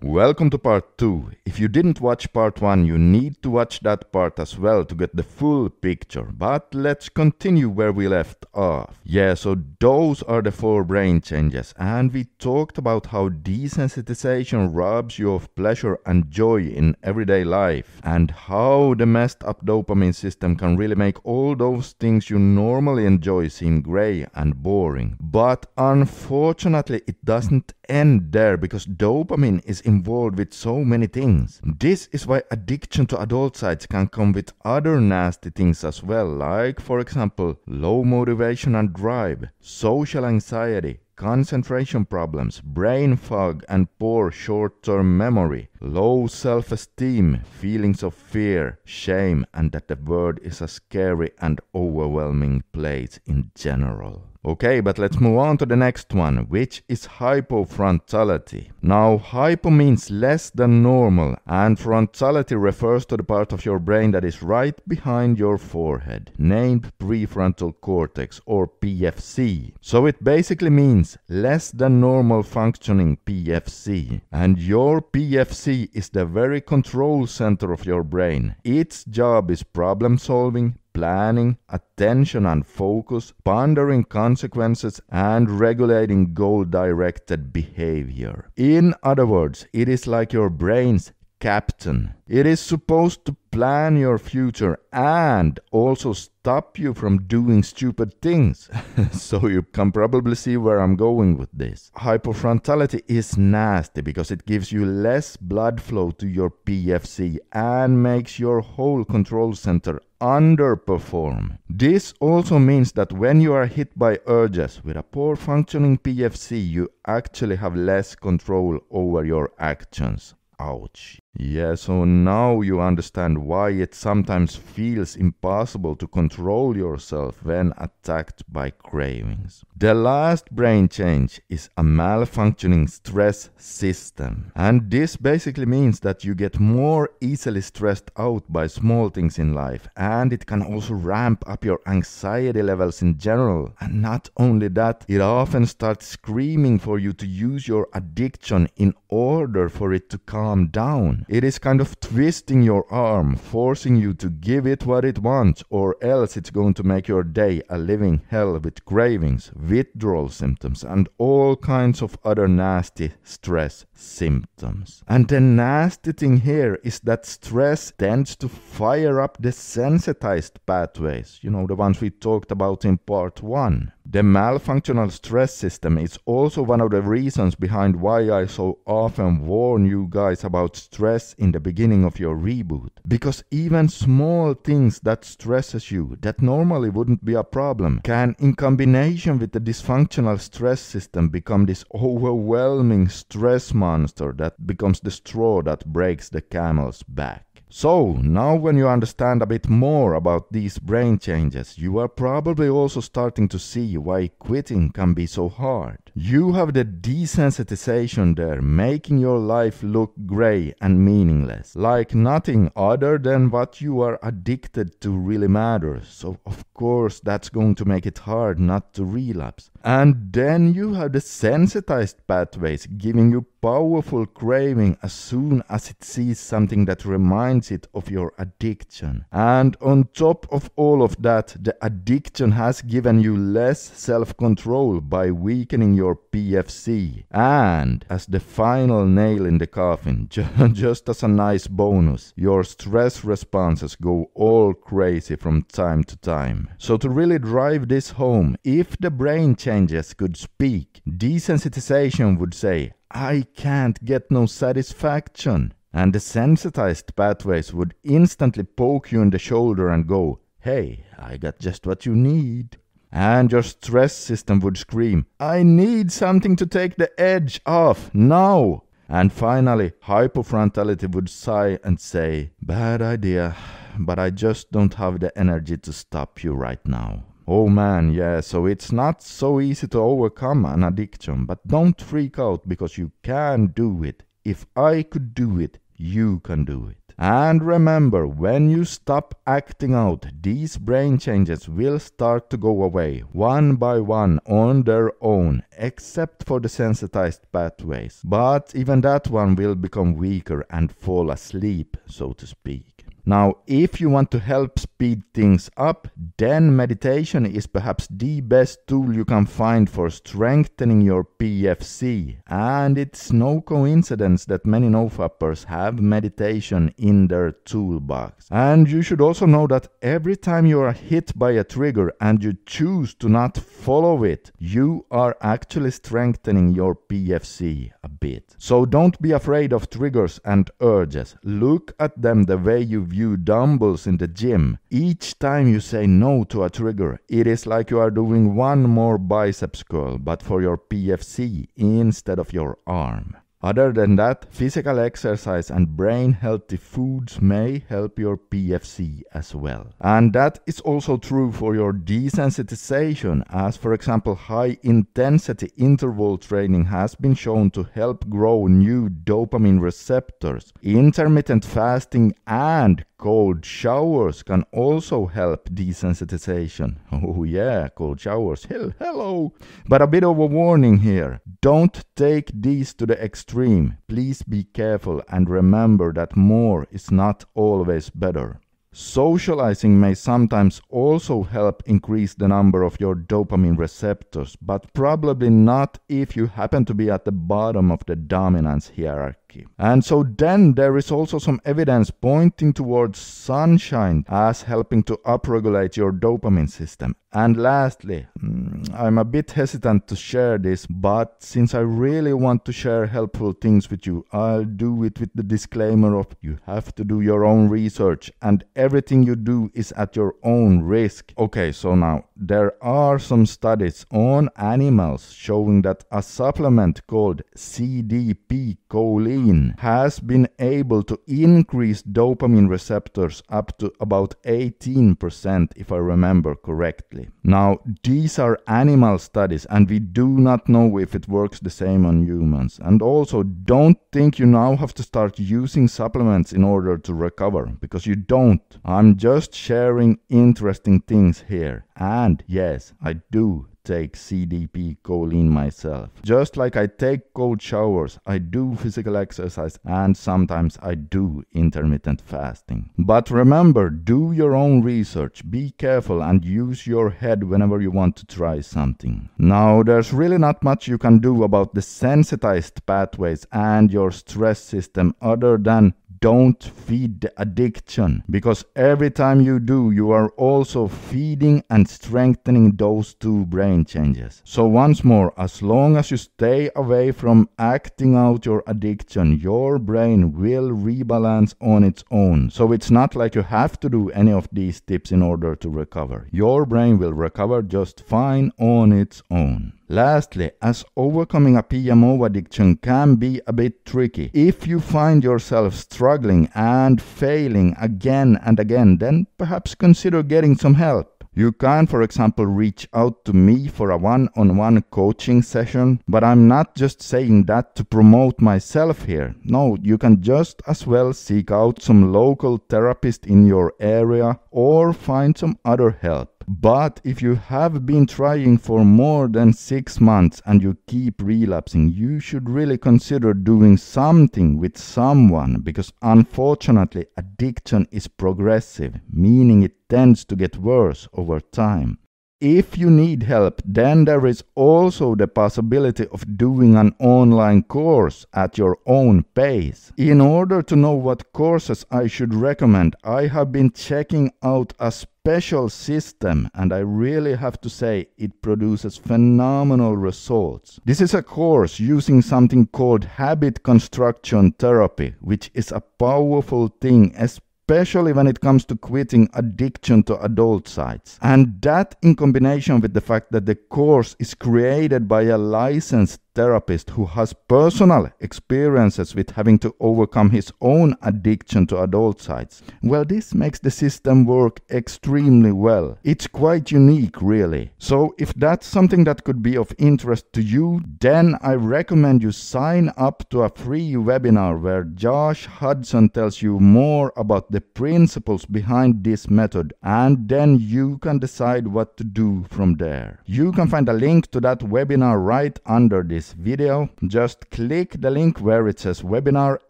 Welcome to part 2. If you didn't watch part 1, you need to watch that part as well to get the full picture. But let's continue where we left off. Yeah, so those are the four brain changes. And we talked about how desensitization robs you of pleasure and joy in everyday life. And how the messed up dopamine system can really make all those things you normally enjoy seem grey and boring. But unfortunately, it doesn't end there because dopamine is involved with so many things. This is why addiction to adult sites can come with other nasty things as well, like, for example, low motivation and drive, social anxiety, concentration problems, brain fog and poor short term memory, low self esteem, feelings of fear, shame, and that the world is a scary and overwhelming place in general. Okay, but let's move on to the next one, which is hypofrontality. Now, hypo means less than normal, and frontality refers to the part of your brain that is right behind your forehead, named prefrontal cortex or PFC. So it basically means less than normal functioning PFC. And your PFC is the very control center of your brain. Its job is problem solving, planning, attention and focus, pondering consequences, and regulating goal directed behavior. In other words, it is like your brain's captain. It is supposed to plan your future and also stop you from doing stupid things. so you can probably see where I'm going with this. Hypofrontality is nasty because it gives you less blood flow to your PFC and makes your whole control center underperform. This also means that when you are hit by urges with a poor functioning PFC, you actually have less control over your actions. Ouch. Yeah, so now you understand why it sometimes feels impossible to control yourself when attacked by cravings. The last brain change is a malfunctioning stress system. And this basically means that you get more easily stressed out by small things in life. And it can also ramp up your anxiety levels in general. And not only that, it often starts screaming for you to use your addiction in order for it to calm Calm down. It is kind of twisting your arm, forcing you to give it what it wants, or else it's going to make your day a living hell with cravings, withdrawal symptoms, and all kinds of other nasty stress symptoms. And the nasty thing here is that stress tends to fire up the sensitized pathways, you know, the ones we talked about in part 1. The malfunctional stress system is also one of the reasons behind why I so often warn you guys about stress in the beginning of your reboot. Because even small things that stresses you, that normally wouldn't be a problem, can in combination with the dysfunctional stress system become this overwhelming stress monster that becomes the straw that breaks the camel's back. So, now when you understand a bit more about these brain changes, you are probably also starting to see why quitting can be so hard. You have the desensitization there, making your life look grey and meaningless, like nothing other than what you are addicted to really matters. So, of course, that's going to make it hard not to relapse. And then you have the sensitized pathways, giving you powerful craving as soon as it sees something that reminds it of your addiction. And on top of all of that, the addiction has given you less self control by weakening your PFC. And as the final nail in the coffin, just as a nice bonus, your stress responses go all crazy from time to time. So, to really drive this home, if the brain changes could speak, desensitization would say, I can't get no satisfaction. And the sensitized pathways would instantly poke you in the shoulder and go, Hey, I got just what you need. And your stress system would scream, I need something to take the edge off now. And finally, hypofrontality would sigh and say, Bad idea, but I just don't have the energy to stop you right now. Oh man, yeah, so it's not so easy to overcome an addiction, but don't freak out because you can do it. If I could do it, you can do it. And remember, when you stop acting out, these brain changes will start to go away, one by one, on their own, except for the sensitized pathways. But even that one will become weaker and fall asleep, so to speak. Now, if you want to help speed things up, then meditation is perhaps the best tool you can find for strengthening your PFC. And it's no coincidence that many nofappers have meditation in their toolbox. And you should also know that every time you are hit by a trigger and you choose to not follow it, you are actually strengthening your PFC a bit. So don't be afraid of triggers and urges. Look at them the way you view you dumbbells in the gym. Each time you say no to a trigger, it is like you are doing one more bicep curl, but for your PFC instead of your arm. Other than that, physical exercise and brain healthy foods may help your PFC as well. And that is also true for your desensitization, as for example, high intensity interval training has been shown to help grow new dopamine receptors. Intermittent fasting and cold showers can also help desensitization. Oh yeah, cold showers. hello. But a bit of a warning here. Don't take these to the extreme extreme, please be careful and remember that more is not always better. Socializing may sometimes also help increase the number of your dopamine receptors, but probably not if you happen to be at the bottom of the dominance hierarchy. And so then there is also some evidence pointing towards sunshine as helping to upregulate your dopamine system. And lastly, mm, I'm a bit hesitant to share this, but since I really want to share helpful things with you, I'll do it with the disclaimer of you have to do your own research and everything you do is at your own risk. Okay, so now there are some studies on animals showing that a supplement called CDP choline caffeine has been able to increase dopamine receptors up to about 18%, if I remember correctly. Now, these are animal studies, and we do not know if it works the same on humans. And also, don't think you now have to start using supplements in order to recover, because you don't. I'm just sharing interesting things here. And yes, I do take CDP choline myself. Just like I take cold showers, I do physical exercise and sometimes I do intermittent fasting. But remember, do your own research, be careful and use your head whenever you want to try something. Now, there's really not much you can do about the sensitized pathways and your stress system other than don't feed the addiction because every time you do, you are also feeding and strengthening those two brain changes. So, once more, as long as you stay away from acting out your addiction, your brain will rebalance on its own. So, it's not like you have to do any of these tips in order to recover. Your brain will recover just fine on its own. Lastly, as overcoming a PMO addiction can be a bit tricky, if you find yourself struggling and failing again and again, then perhaps consider getting some help. You can, for example, reach out to me for a one on one coaching session, but I'm not just saying that to promote myself here. No, you can just as well seek out some local therapist in your area or find some other help. But if you have been trying for more than six months and you keep relapsing, you should really consider doing something with someone because unfortunately addiction is progressive, meaning it tends to get worse over time. If you need help, then there is also the possibility of doing an online course at your own pace. In order to know what courses I should recommend, I have been checking out a special system and I really have to say it produces phenomenal results. This is a course using something called habit construction therapy, which is a powerful thing, especially especially when it comes to quitting addiction to adult sites. And that in combination with the fact that the course is created by a licensed therapist who has personal experiences with having to overcome his own addiction to adult sites. Well, this makes the system work extremely well. It's quite unique, really. So, if that's something that could be of interest to you, then I recommend you sign up to a free webinar where Josh Hudson tells you more about the principles behind this method, and then you can decide what to do from there. You can find a link to that webinar right under this this video, just click the link where it says webinar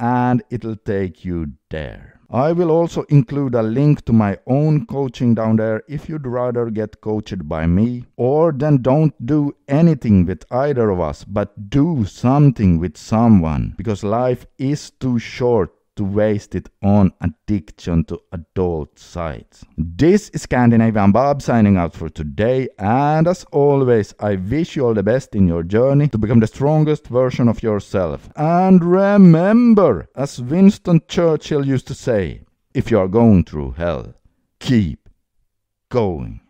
and it'll take you there. I will also include a link to my own coaching down there if you'd rather get coached by me. Or then don't do anything with either of us, but do something with someone because life is too short to waste it on addiction to adult sites. This is Scandinavian Bob signing out for today, and as always, I wish you all the best in your journey to become the strongest version of yourself. And remember, as Winston Churchill used to say, if you are going through hell, keep going.